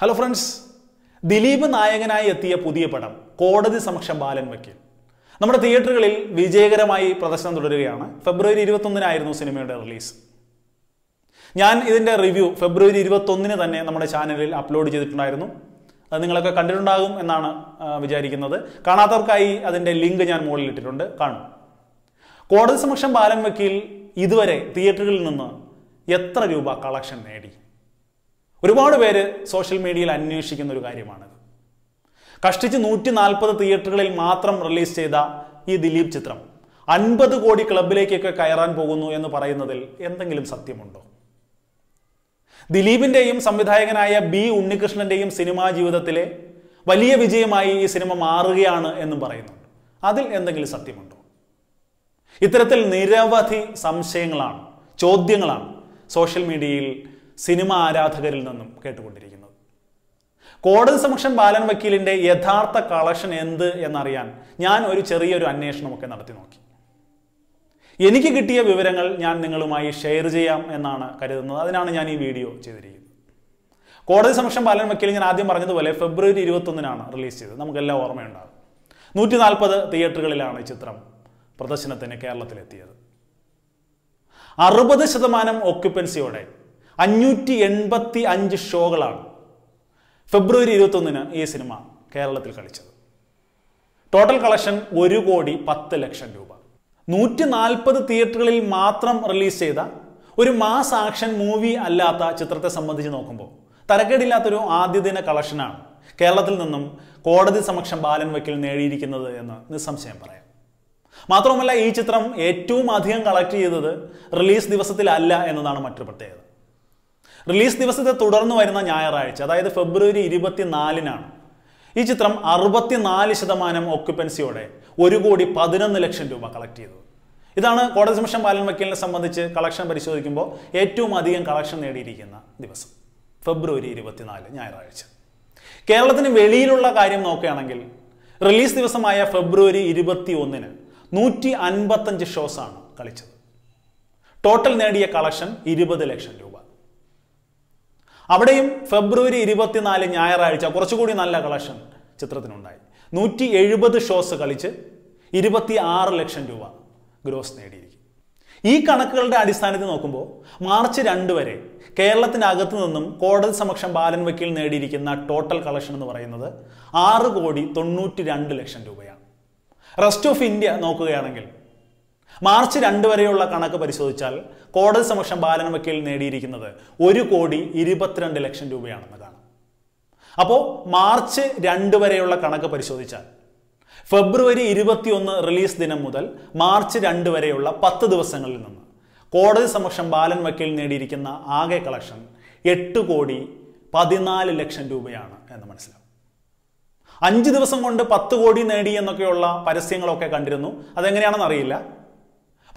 hello friends Dileep നായകനായി എത്തിയ പുതിയ പടം കോടതി സമക്ഷം ബാലൻ വക്കീൽ നമ്മുടെ തിയേറ്ററുകളിൽ വിജയകരമായി പ്രദർശനം തുടരുകയാണ് ഫെബ്രുവരി ഇരുപത്തൊന്നിനായിരുന്നു സിനിമയുടെ റിലീസ് ഞാൻ ഇതിൻ്റെ റിവ്യൂ ഫെബ്രുവരി ഇരുപത്തൊന്നിന് തന്നെ നമ്മുടെ ചാനലിൽ അപ്ലോഡ് ചെയ്തിട്ടുണ്ടായിരുന്നു അത് നിങ്ങളൊക്കെ കണ്ടിട്ടുണ്ടാകും എന്നാണ് വിചാരിക്കുന്നത് കാണാത്തവർക്കായി അതിൻ്റെ ലിങ്ക് ഞാൻ മുകളിൽ ഇട്ടിട്ടുണ്ട് കാണും കോടതി സമക്ഷം ബാലൻ വക്കീൽ ഇതുവരെ തിയേറ്ററുകളിൽ നിന്ന് എത്ര രൂപ കളക്ഷൻ നേടി ഒരുപാട് പേര് സോഷ്യൽ മീഡിയയിൽ അന്വേഷിക്കുന്ന ഒരു കാര്യമാണ് കഷ്ടിച്ച് നൂറ്റി നാൽപ്പത് തിയേറ്ററുകളിൽ മാത്രം റിലീസ് ചെയ്ത ഈ ദിലീപ് ചിത്രം അൻപത് കോടി ക്ലബിലേക്കൊക്കെ കയറാൻ പോകുന്നു എന്ന് പറയുന്നതിൽ എന്തെങ്കിലും സത്യമുണ്ടോ ദിലീപിൻ്റെയും സംവിധായകനായ ബി ഉണ്ണികൃഷ്ണൻ്റെയും സിനിമാ ജീവിതത്തിലെ വലിയ വിജയമായി ഈ സിനിമ മാറുകയാണ് എന്നും പറയുന്നുണ്ട് അതിൽ എന്തെങ്കിലും സത്യമുണ്ടോ ഇത്തരത്തിൽ നിരവധി സംശയങ്ങളാണ് ചോദ്യങ്ങളാണ് സോഷ്യൽ മീഡിയയിൽ സിനിമ ആരാധകരിൽ നിന്നും കേട്ടുകൊണ്ടിരിക്കുന്നത് കോടതി സമക്ഷം ബാലൻ വക്കീലിൻ്റെ യഥാർത്ഥ കളക്ഷൻ എന്ത് എന്നറിയാൻ ഞാൻ ഒരു ചെറിയൊരു അന്വേഷണമൊക്കെ നടത്തി നോക്കി എനിക്ക് കിട്ടിയ വിവരങ്ങൾ ഞാൻ നിങ്ങളുമായി ഷെയർ ചെയ്യാം എന്നാണ് കരുതുന്നത് അതിനാണ് ഞാൻ ഈ വീഡിയോ ചെയ്തിരിക്കുന്നത് കോടതി സമക്ഷം ബാലൻ വക്കീൽ ഞാൻ ആദ്യം പറഞ്ഞതുപോലെ ഫെബ്രുവരി ഇരുപത്തൊന്നിനാണ് റിലീസ് ചെയ്തത് നമുക്കെല്ലാം ഓർമ്മയുണ്ടാകും നൂറ്റി നാൽപ്പത് തിയേറ്ററുകളിലാണ് ഈ ചിത്രം പ്രദർശനത്തിന് കേരളത്തിലെത്തിയത് അറുപത് ശതമാനം ഓക്യുപ്പൻസിയോടെ അഞ്ഞൂറ്റി എൺപത്തി അഞ്ച് ഷോകളാണ് ഫെബ്രുവരി ഇരുപത്തൊന്നിന് ഈ സിനിമ കേരളത്തിൽ കളിച്ചത് ടോട്ടൽ കളക്ഷൻ ഒരു കോടി പത്ത് ലക്ഷം രൂപ നൂറ്റി നാൽപ്പത് തിയേറ്ററുകളിൽ മാത്രം റിലീസ് ചെയ്ത ഒരു മാസ് ആക്ഷൻ മൂവി അല്ലാത്ത ചിത്രത്തെ സംബന്ധിച്ച് നോക്കുമ്പോൾ തരക്കേടില്ലാത്തൊരു ആദ്യദിന കളക്ഷനാണ് കേരളത്തിൽ നിന്നും കോടതി സമക്ഷം ബാലൻ വയ്ക്കൽ നേടിയിരിക്കുന്നത് എന്ന് നിസ്സംശയം പറയാം മാത്രവുമല്ല ഈ ചിത്രം ഏറ്റവും അധികം കളക്ട് ചെയ്തത് റിലീസ് ദിവസത്തിലല്ല എന്നതാണ് മറ്റൊരു പ്രത്യേകത റിലീസ് ദിവസത്തെ തുടർന്ന് വരുന്ന ഞായറാഴ്ച അതായത് ഫെബ്രുവരി ഇരുപത്തിനാലിനാണ് ഈ ചിത്രം അറുപത്തിനാല് ശതമാനം ഓക്യുപ്പൻസിയോടെ ഒരു കോടി പതിനൊന്ന് ലക്ഷം രൂപ കളക്ട് ചെയ്തത് ഇതാണ് കോടതിസംശം ബാലൻ വക്കീലിനെ സംബന്ധിച്ച് കളക്ഷൻ പരിശോധിക്കുമ്പോൾ ഏറ്റവും അധികം കളക്ഷൻ നേടിയിരിക്കുന്ന ദിവസം ഫെബ്രുവരി ഇരുപത്തിനാല് ഞായറാഴ്ച കേരളത്തിന് വെളിയിലുള്ള കാര്യം നോക്കുകയാണെങ്കിൽ റിലീസ് ദിവസമായ ഫെബ്രുവരി ഇരുപത്തി ഒന്നിന് നൂറ്റി അൻപത്തഞ്ച് ഷോസാണ് കളിച്ചത് ടോട്ടൽ നേടിയ കളക്ഷൻ ഇരുപത് ലക്ഷം രൂപ അവിടെയും ഫെബ്രുവരി ഇരുപത്തിനാല് ഞായറാഴ്ച കുറച്ചുകൂടി നല്ല കളക്ഷൻ ചിത്രത്തിനുണ്ടായി നൂറ്റി എഴുപത് ഷോസ് കളിച്ച് ഇരുപത്തി ആറ് ലക്ഷം രൂപ ഗ്രോസ് നേടിയിരിക്കും ഈ കണക്കുകളുടെ അടിസ്ഥാനത്തിൽ നോക്കുമ്പോൾ മാർച്ച് രണ്ട് വരെ കേരളത്തിനകത്ത് നിന്നും കോടതി സമക്ഷം ബാലൻ വക്കീൽ നേടിയിരിക്കുന്ന ടോട്ടൽ കളക്ഷൻ എന്ന് പറയുന്നത് ആറ് കോടി തൊണ്ണൂറ്റി രണ്ട് ലക്ഷം രൂപയാണ് റെസ്റ്റ് ഓഫ് ഇന്ത്യ നോക്കുകയാണെങ്കിൽ മാർച്ച് രണ്ട് വരെയുള്ള കണക്ക് പരിശോധിച്ചാൽ കോടതി സമക്ഷം ബാലൻ വക്കീൽ നേടിയിരിക്കുന്നത് ഒരു കോടി ഇരുപത്തിരണ്ട് ലക്ഷം രൂപയാണെന്ന് കാണാം അപ്പോൾ മാർച്ച് രണ്ട് വരെയുള്ള കണക്ക് പരിശോധിച്ചാൽ ഫെബ്രുവരി ഇരുപത്തിയൊന്ന് റിലീസ് ദിനം മുതൽ മാർച്ച് രണ്ട് വരെയുള്ള പത്ത് ദിവസങ്ങളിൽ നിന്ന് കോടതി സമക്ഷം ബാലൻ വക്കീൽ നേടിയിരിക്കുന്ന ആകെ കളക്ഷൻ എട്ട് കോടി പതിനാല് ലക്ഷം രൂപയാണ് എന്ന് മനസ്സിലാവും അഞ്ച് ദിവസം കൊണ്ട് പത്ത് കോടി നേടി എന്നൊക്കെയുള്ള പരസ്യങ്ങളൊക്കെ കണ്ടിരുന്നു അതെങ്ങനെയാണെന്ന് അറിയില്ല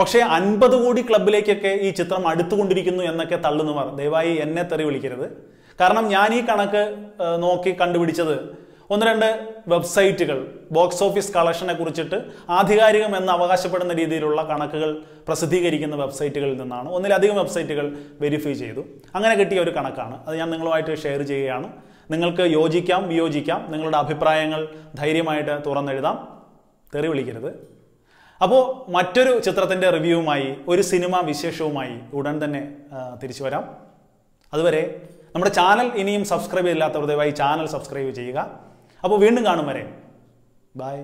പക്ഷേ അൻപത് കോടി ക്ലബിലേക്കൊക്കെ ഈ ചിത്രം അടുത്തുകൊണ്ടിരിക്കുന്നു എന്നൊക്കെ തള്ളുന്നവർ ദയവായി എന്നെ തെറി വിളിക്കരുത് കാരണം ഞാൻ ഈ കണക്ക് നോക്കി കണ്ടുപിടിച്ചത് ഒന്ന് രണ്ട് വെബ്സൈറ്റുകൾ ബോക്സ് ഓഫീസ് കളക്ഷനെ കുറിച്ചിട്ട് ആധികാരികം എന്ന് അവകാശപ്പെടുന്ന രീതിയിലുള്ള കണക്കുകൾ പ്രസിദ്ധീകരിക്കുന്ന വെബ്സൈറ്റുകളിൽ നിന്നാണ് ഒന്നിലധികം വെബ്സൈറ്റുകൾ വെരിഫൈ ചെയ്തു അങ്ങനെ കിട്ടിയ ഒരു കണക്കാണ് അത് ഞാൻ നിങ്ങളുമായിട്ട് ഷെയർ ചെയ്യുകയാണ് നിങ്ങൾക്ക് യോജിക്കാം വിയോജിക്കാം നിങ്ങളുടെ അഭിപ്രായങ്ങൾ ധൈര്യമായിട്ട് തുറന്നെഴുതാം തെറി വിളിക്കരുത് അപ്പോൾ മറ്റൊരു ചിത്രത്തിൻ്റെ റിവ്യൂവുമായി ഒരു സിനിമ വിശേഷവുമായി ഉടൻ തന്നെ തിരിച്ചു വരാം അതുവരെ നമ്മുടെ ചാനൽ ഇനിയും സബ്സ്ക്രൈബ് ചെയ്തില്ലാത്തവർ ദയവായി ചാനൽ സബ്സ്ക്രൈബ് ചെയ്യുക അപ്പോൾ വീണ്ടും കാണും വരെ ബൈ